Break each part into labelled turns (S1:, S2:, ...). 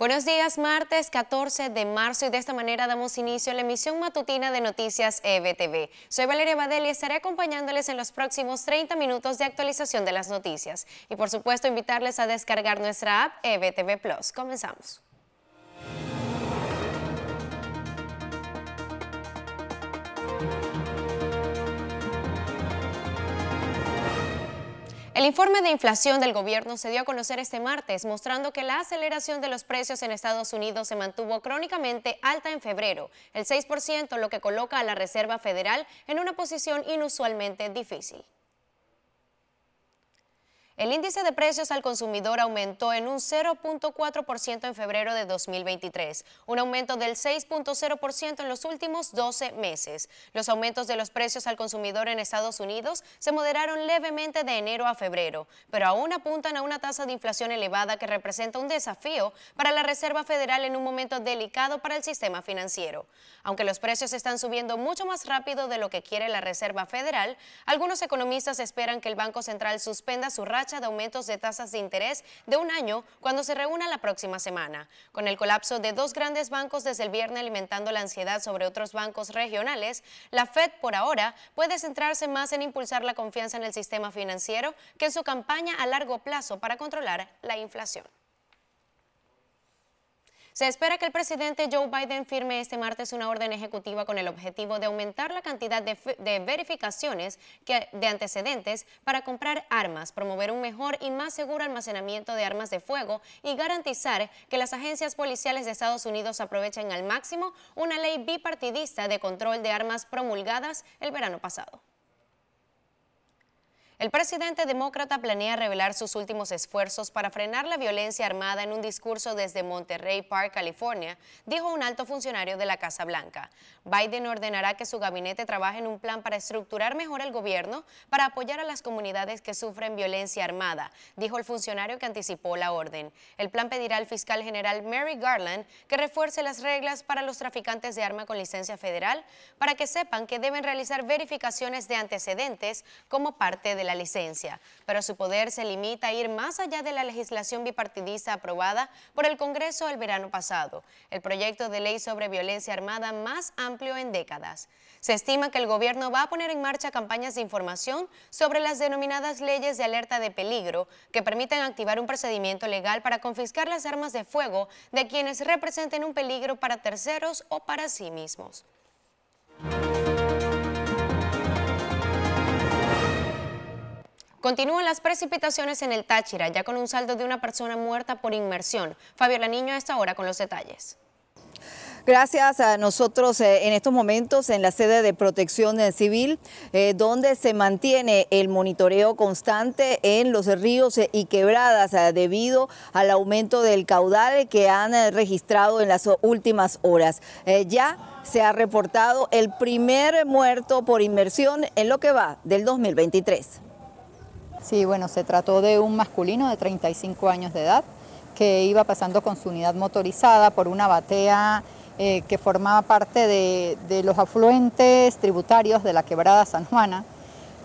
S1: Buenos días, martes 14 de marzo y de esta manera damos inicio a la emisión matutina de Noticias EBTV. Soy Valeria Badel y estaré acompañándoles en los próximos 30 minutos de actualización de las noticias. Y por supuesto invitarles a descargar nuestra app EBTV Plus. Comenzamos. El informe de inflación del gobierno se dio a conocer este martes, mostrando que la aceleración de los precios en Estados Unidos se mantuvo crónicamente alta en febrero, el 6%, lo que coloca a la Reserva Federal en una posición inusualmente difícil. El índice de precios al consumidor aumentó en un 0.4% en febrero de 2023, un aumento del 6.0% en los últimos 12 meses. Los aumentos de los precios al consumidor en Estados Unidos se moderaron levemente de enero a febrero, pero aún apuntan a una tasa de inflación elevada que representa un desafío para la Reserva Federal en un momento delicado para el sistema financiero. Aunque los precios están subiendo mucho más rápido de lo que quiere la Reserva Federal, algunos economistas esperan que el Banco Central suspenda su racha de aumentos de tasas de interés de un año cuando se reúna la próxima semana. Con el colapso de dos grandes bancos desde el viernes alimentando la ansiedad sobre otros bancos regionales, la Fed por ahora puede centrarse más en impulsar la confianza en el sistema financiero que en su campaña a largo plazo para controlar la inflación. Se espera que el presidente Joe Biden firme este martes una orden ejecutiva con el objetivo de aumentar la cantidad de, verificaciones de antecedentes para comprar armas, promover un mejor y más seguro almacenamiento de armas de fuego y garantizar que las agencias policiales de Estados Unidos aprovechen al máximo una ley bipartidista de control de armas promulgadas el verano pasado. El presidente demócrata planea revelar sus últimos esfuerzos para frenar la violencia armada en un discurso desde Monterrey Park, California, dijo un alto funcionario de la Casa Blanca. Biden ordenará que su gabinete trabaje en un plan para estructurar mejor el gobierno para apoyar a las comunidades que sufren violencia armada, dijo el funcionario que anticipó la orden. El plan pedirá al fiscal general Mary Garland que refuerce las reglas para los traficantes de arma con licencia federal para que sepan que deben realizar verificaciones de antecedentes como parte de la la licencia, pero su poder se limita a ir más allá de la legislación bipartidista aprobada por el Congreso el verano pasado, el proyecto de ley sobre violencia armada más amplio en décadas. Se estima que el gobierno va a poner en marcha campañas de información sobre las denominadas leyes de alerta de peligro que permiten activar un procedimiento legal para confiscar las armas de fuego de quienes representen un peligro para terceros o para sí mismos. Continúan las precipitaciones en el Táchira, ya con un saldo de una persona muerta por inmersión. Fabiola Niño a esta hora con los detalles.
S2: Gracias a nosotros eh, en estos momentos en la sede de protección eh, civil, eh, donde se mantiene el monitoreo constante en los ríos y quebradas debido al aumento del caudal que han registrado en las últimas horas. ya se ha reportado el primer muerto por inmersión en lo que va del 2023. Sí, bueno, se trató de un masculino de 35 años de edad que iba pasando con su unidad motorizada por una batea eh, que formaba parte de, los afluentes tributarios de la quebrada San Juana.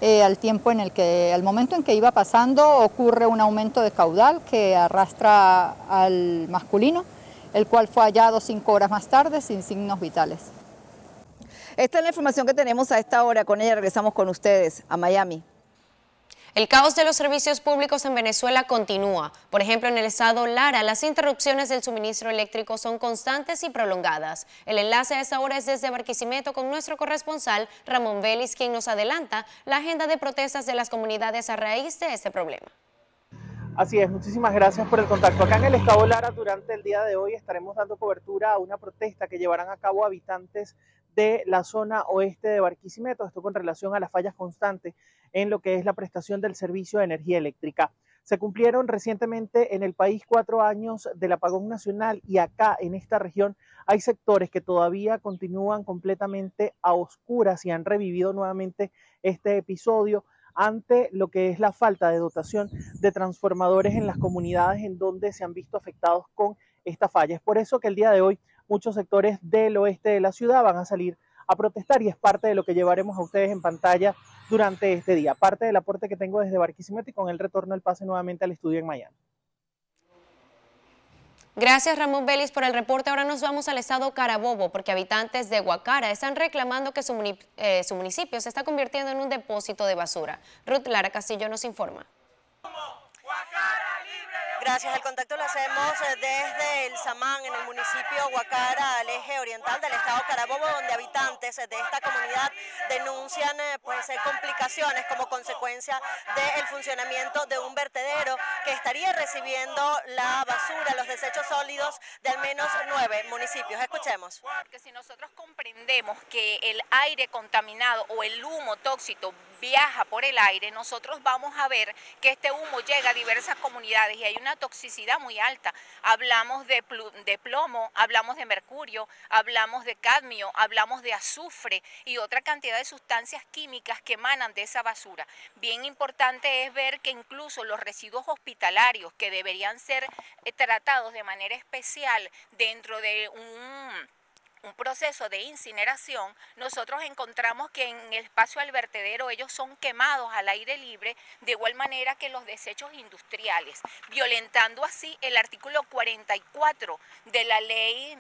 S2: Eh, al tiempo en el que, al momento en que iba pasando, ocurre un aumento de caudal que arrastra al masculino, el cual fue hallado cinco horas más tarde sin signos vitales. Esta es la información que tenemos a esta hora. Con ella regresamos con ustedes a Miami.
S1: El caos de los servicios públicos en Venezuela continúa. Por ejemplo, en el estado Lara, las interrupciones del suministro eléctrico son constantes y prolongadas. El enlace a esa hora es desde Barquisimeto con nuestro corresponsal Ramón Vélez, quien nos adelanta la agenda de protestas de las comunidades a raíz de este problema.
S3: Así es, muchísimas gracias por el contacto. Acá en el Estado Lara durante el día de hoy estaremos dando cobertura a una protesta que llevarán a cabo habitantes de la zona oeste de Barquisimeto, esto con relación a las fallas constantes en lo que es la prestación del servicio de energía eléctrica. Se cumplieron recientemente en el país cuatro años del apagón nacional y acá en esta región hay sectores que todavía continúan completamente a oscuras y han revivido nuevamente este episodio ante lo que es la falta de dotación de transformadores en las comunidades en donde se han visto afectados con esta falla. Es por eso que el día de hoy muchos sectores del oeste de la ciudad van a salir a protestar y es parte de lo que llevaremos a ustedes en pantalla durante este día. Parte del aporte que tengo desde Barquisimeto y con el retorno del pase nuevamente al estudio en Miami.
S1: Gracias Ramón Vélez por el reporte. Ahora nos vamos al estado Carabobo porque habitantes de Guacara están reclamando que eh, su, municipio, se está convirtiendo en un depósito de basura. Ruth Lara Castillo nos informa. Gracias. El contacto lo hacemos eh, desde el Samán, en el municipio Huacara, al eje oriental del estado Carabobo, donde habitantes eh, de esta comunidad denuncian eh, pues, complicaciones como consecuencia del funcionamiento de un vertedero que estaría recibiendo la basura, los desechos sólidos de al menos nueve municipios. Escuchemos. Porque si nosotros
S2: comprendemos que el aire contaminado o el humo tóxico viaja por el aire, nosotros vamos a ver que este humo llega a diversas comunidades y hay una toxicidad muy alta. Hablamos de plomo, hablamos de mercurio, hablamos de cadmio, hablamos de azufre y otra cantidad de sustancias químicas que emanan de esa basura. Bien importante es ver que incluso los residuos hospitalarios que deberían ser eh, tratados de manera especial dentro de un un proceso de incineración, nosotros encontramos que en el espacio al vertedero ellos son quemados al aire libre, de igual manera que los desechos industriales, violentando así el artículo 44 de la ley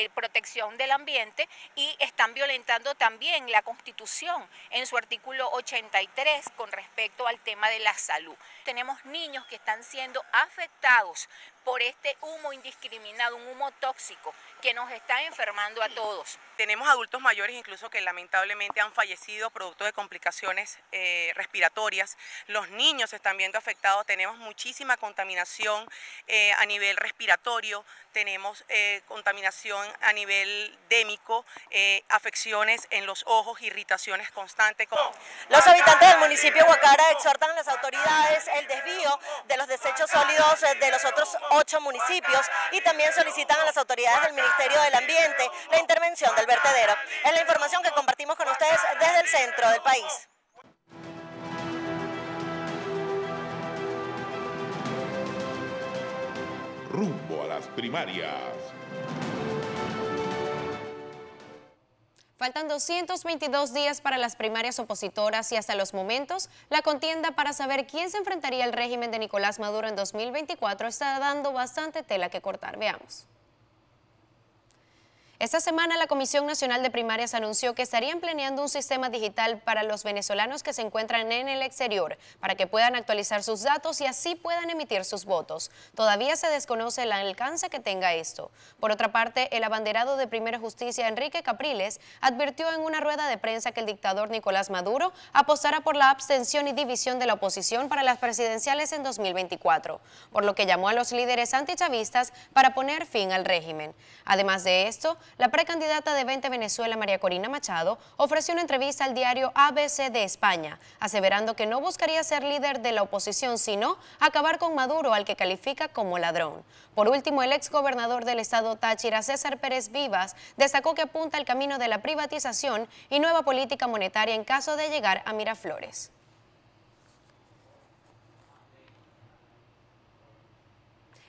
S2: de protección del ambiente y están violentando también la Constitución en su artículo 83 con respecto al tema de la salud. Tenemos niños que están siendo afectados por este humo indiscriminado, un humo tóxico que nos está enfermando a todos. Tenemos adultos mayores incluso que lamentablemente han fallecido producto de complicaciones eh, respiratorias. Los niños se están viendo afectados, tenemos muchísima contaminación eh, a nivel respiratorio, tenemos eh, contaminación a nivel démico, eh, afecciones en los ojos, irritaciones constantes.
S1: Los habitantes del municipio de Huacara exhortan a las autoridades el desvío de los desechos sólidos de los otros ocho municipios y también solicitan a las autoridades del Ministerio del Ambiente la intervención del vertedero. Es la información que compartimos con ustedes desde el centro del país.
S3: rumbo a las primarias.
S1: Faltan 222 días para las primarias opositoras y hasta los momentos, la contienda para saber quién se enfrentaría al régimen de Nicolás Maduro en 2024 está dando bastante tela que cortar. Veamos. Esta semana la Comisión Nacional de Primarias anunció que estarían planeando un sistema digital para los venezolanos que se encuentran en el exterior, para que puedan actualizar sus datos y así puedan emitir sus votos. Todavía se desconoce el alcance que tenga esto. Por otra parte, el abanderado de Primera Justicia, Enrique Capriles, advirtió en una rueda de prensa que el dictador Nicolás Maduro apostará por la abstención y división de la oposición para las presidenciales en 2024, por lo que llamó a los líderes antichavistas para poner fin al régimen. Además de esto, la precandidata de 20 Venezuela, María Corina Machado, ofreció una entrevista al diario ABC de España, aseverando que no buscaría ser líder de la oposición, sino acabar con Maduro, al que califica como ladrón. Por último, el exgobernador del estado Táchira, César Pérez Vivas, destacó que apunta al camino de la privatización y nueva política monetaria en caso de llegar a Miraflores.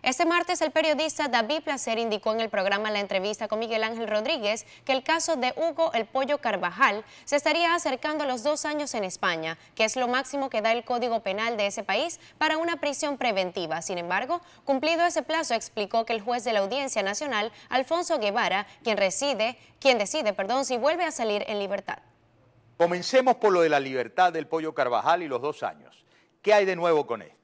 S1: Este martes el periodista David Placer indicó en el programa La Entrevista con Miguel Ángel Rodríguez que el caso de Hugo El Pollo Carvajal se estaría acercando a los dos años en España, que es lo máximo que da el Código Penal de ese país para una prisión preventiva. Sin embargo, cumplido ese plazo, explicó que el juez de la Audiencia Nacional, Alfonso Guevara, quien, reside, quien decide perdón, si vuelve a salir en libertad.
S3: Comencemos por lo de la libertad del Pollo Carvajal y los dos años. ¿Qué hay de nuevo con esto?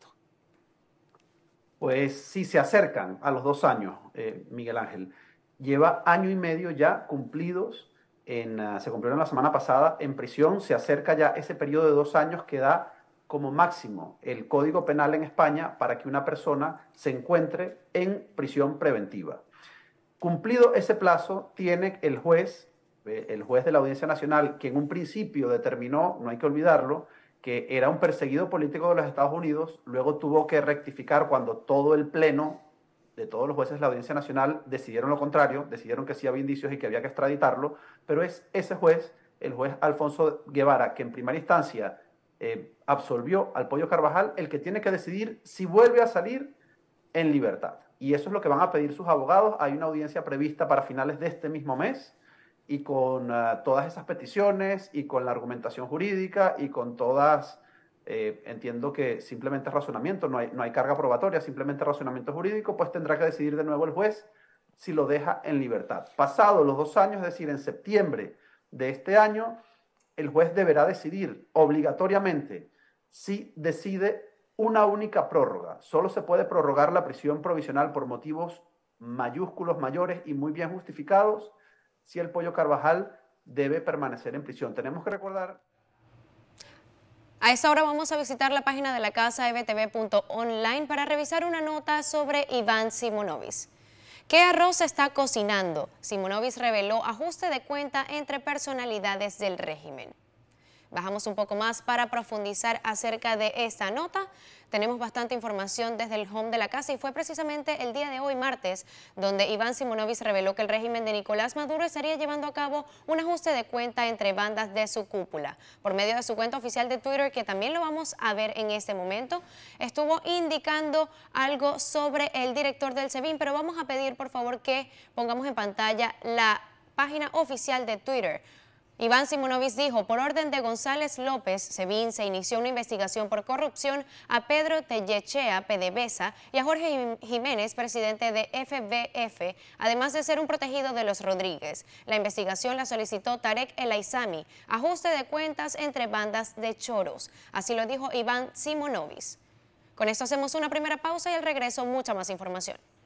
S3: pues sí se acercan a los dos años, eh, Miguel Ángel. Lleva año y medio ya cumplidos, ah, se cumplieron la semana pasada en prisión, se acerca ya ese periodo de dos años que da como máximo el Código Penal en España para que una persona se encuentre en prisión preventiva. Cumplido ese plazo, tiene el juez, eh, el juez de la Audiencia Nacional, que en un principio determinó, no hay que olvidarlo, que era un perseguido político de los Estados Unidos, luego tuvo que rectificar cuando todo el pleno de todos los jueces de la Audiencia Nacional decidieron lo contrario, decidieron que sí había indicios y que había que extraditarlo, pero es ese juez, el juez Alfonso Guevara, que en primera instancia eh, absolvió al Pollo Carvajal, el que tiene que decidir si vuelve a salir en libertad. Y eso es lo que van a pedir sus abogados. Hay una audiencia prevista para finales de este mismo mes y con ah, todas esas peticiones y con la argumentación jurídica y con todas, eh, entiendo que simplemente razonamiento, no hay, no hay carga probatoria, simplemente razonamiento jurídico, pues tendrá que decidir de nuevo el juez si lo deja en libertad. pasado los dos años, es decir, en septiembre de este año, el juez deberá decidir obligatoriamente si decide una única prórroga. Solo se puede prorrogar la prisión provisional por motivos mayúsculos mayores y muy bien justificados si el pollo Carvajal debe permanecer en prisión. Tenemos que recordar...
S1: A esta hora vamos a visitar la página de la casa e online para revisar una nota sobre Iván Simonovic. ¿Qué arroz está cocinando? Simonovic reveló ajuste de cuenta entre personalidades del régimen. Bajamos un poco más para profundizar acerca de esta nota. Tenemos bastante información desde el home de la casa y fue precisamente el día de hoy, martes, donde Iván Simonovic reveló que el régimen de Nicolás Maduro estaría llevando a cabo un ajuste de cuenta entre bandas de su cúpula. Por medio de su cuenta oficial de Twitter, que también lo vamos a ver en este momento, estuvo indicando algo sobre el director del SEBIN, pero vamos a pedir por favor que pongamos en pantalla la página oficial de Twitter Iván Simonovic dijo, por orden de González López, se inició una investigación por corrupción a Pedro Tellechea, PDVSA, y a Jorge Jiménez, presidente de FBF, además de ser un protegido de los Rodríguez. La investigación la solicitó Tarek El Aizami, ajuste de cuentas entre bandas de choros. Así lo dijo Iván Simonovic. Con esto hacemos una primera pausa y al regreso mucha más información.